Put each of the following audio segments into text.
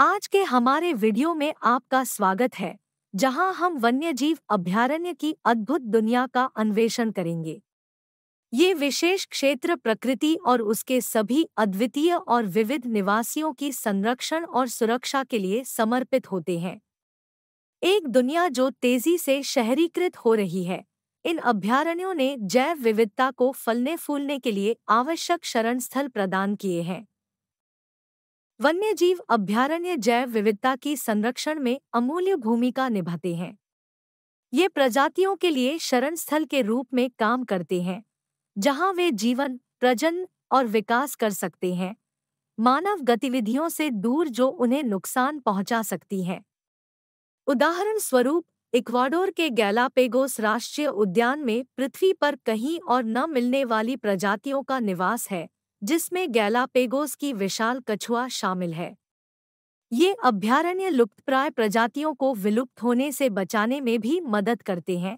आज के हमारे वीडियो में आपका स्वागत है जहां हम वन्यजीव अभ्यारण्य की अद्भुत दुनिया का अन्वेषण करेंगे ये विशेष क्षेत्र प्रकृति और उसके सभी अद्वितीय और विविध निवासियों की संरक्षण और सुरक्षा के लिए समर्पित होते हैं एक दुनिया जो तेजी से शहरीकृत हो रही है इन अभ्यारण्यों ने जैव विविधता को फलने फूलने के लिए आवश्यक शरण स्थल प्रदान किए हैं वन्य जीव अभ्यारण्य जैव विविधता की संरक्षण में अमूल्य भूमिका निभाते हैं ये प्रजातियों के लिए शरण स्थल के रूप में काम करते हैं जहां वे जीवन प्रजन और विकास कर सकते हैं मानव गतिविधियों से दूर जो उन्हें नुकसान पहुंचा सकती हैं उदाहरण स्वरूप इक्वाडोर के गैलापेगोस राष्ट्रीय उद्यान में पृथ्वी पर कहीं और न मिलने वाली प्रजातियों का निवास है जिसमें गैलापेगोस की विशाल कछुआ शामिल है ये अभ्यारण्य लुप्तप्राय प्रजातियों को विलुप्त होने से बचाने में भी मदद करते हैं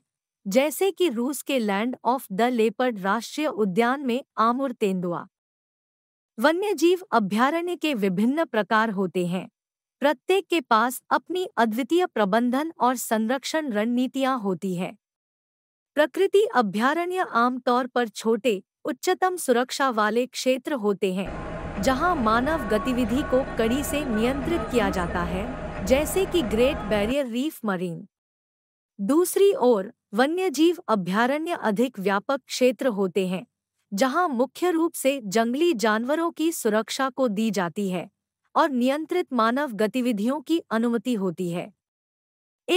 जैसे कि रूस के लैंड ऑफ द लेपर्ड राष्ट्रीय उद्यान में आमुर तेंदुआ वन्यजीव अभ्यारण्य के विभिन्न प्रकार होते हैं प्रत्येक के पास अपनी अद्वितीय प्रबंधन और संरक्षण रणनीतियां होती हैं प्रकृति अभ्यारण्य आमतौर पर छोटे उच्चतम सुरक्षा वाले क्षेत्र होते हैं जहां मानव गतिविधि को कड़ी से नियंत्रित किया जाता है जैसे कि ग्रेट बैरियर रीफ मरीन दूसरी ओर वन्यजीव अभ्यारण्य अधिक व्यापक क्षेत्र होते हैं जहां मुख्य रूप से जंगली जानवरों की सुरक्षा को दी जाती है और नियंत्रित मानव गतिविधियों की अनुमति होती है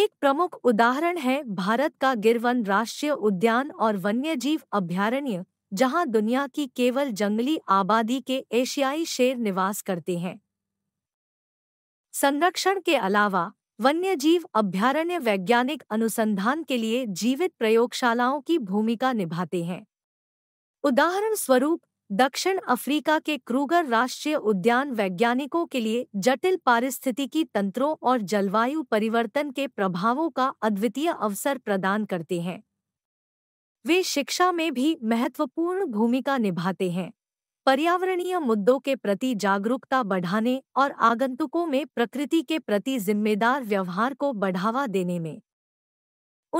एक प्रमुख उदाहरण है भारत का गिरवन राष्ट्रीय उद्यान और वन्यजीव अभ्यारण्य जहां दुनिया की केवल जंगली आबादी के एशियाई शेर निवास करते हैं संरक्षण के अलावा वन्यजीव अभ्यारण्य वैज्ञानिक अनुसंधान के लिए जीवित प्रयोगशालाओं की भूमिका निभाते हैं उदाहरण स्वरूप दक्षिण अफ्रीका के क्रूगर राष्ट्रीय उद्यान वैज्ञानिकों के लिए जटिल पारिस्थितिकी तंत्रों और जलवायु परिवर्तन के प्रभावों का अद्वितीय अवसर प्रदान करते हैं वे शिक्षा में भी महत्वपूर्ण भूमिका निभाते हैं पर्यावरणीय मुद्दों के प्रति जागरूकता बढ़ाने और आगंतुकों में प्रकृति के प्रति जिम्मेदार व्यवहार को बढ़ावा देने में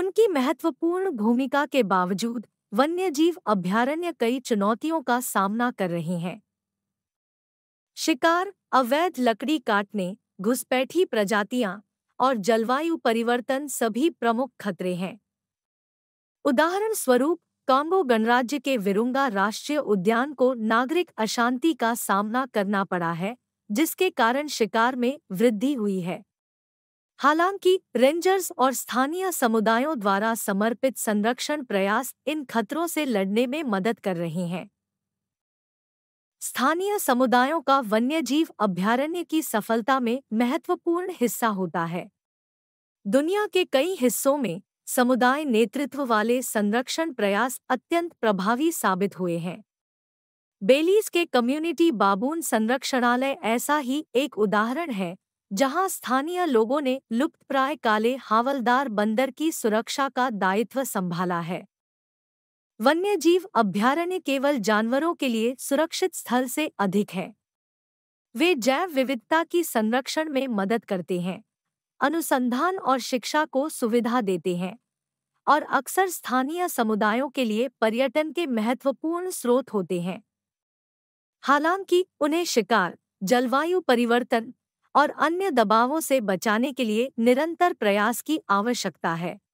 उनकी महत्वपूर्ण भूमिका के बावजूद वन्यजीव अभ्यारण्य कई चुनौतियों का सामना कर रहे हैं शिकार अवैध लकड़ी काटने घुसपैठी प्रजातियां और जलवायु परिवर्तन सभी प्रमुख खतरे हैं उदाहरण स्वरूप कांगो गणराज्य के विरुंगा राष्ट्रीय उद्यान को नागरिक अशांति का सामना करना पड़ा है जिसके कारण शिकार में वृद्धि हुई है हालांकि रेंजर्स और स्थानीय समुदायों द्वारा समर्पित संरक्षण प्रयास इन खतरों से लड़ने में मदद कर रहे हैं स्थानीय समुदायों का वन्यजीव अभ्यारण्य की सफलता में महत्वपूर्ण हिस्सा होता है दुनिया के कई हिस्सों में समुदाय नेतृत्व वाले संरक्षण प्रयास अत्यंत प्रभावी साबित हुए हैं बेलीस के कम्युनिटी बाबून संरक्षणालय ऐसा ही एक उदाहरण है जहां स्थानीय लोगों ने लुप्तप्राय काले हावलदार बंदर की सुरक्षा का दायित्व संभाला है वन्य जीव अभ्यारण्य केवल जानवरों के लिए सुरक्षित स्थल से अधिक है वे जैव विविधता की संरक्षण में मदद करते हैं अनुसंधान और शिक्षा को सुविधा देते हैं और अक्सर स्थानीय समुदायों के लिए पर्यटन के महत्वपूर्ण स्रोत होते हैं हालांकि उन्हें शिकार जलवायु परिवर्तन और अन्य दबावों से बचाने के लिए निरंतर प्रयास की आवश्यकता है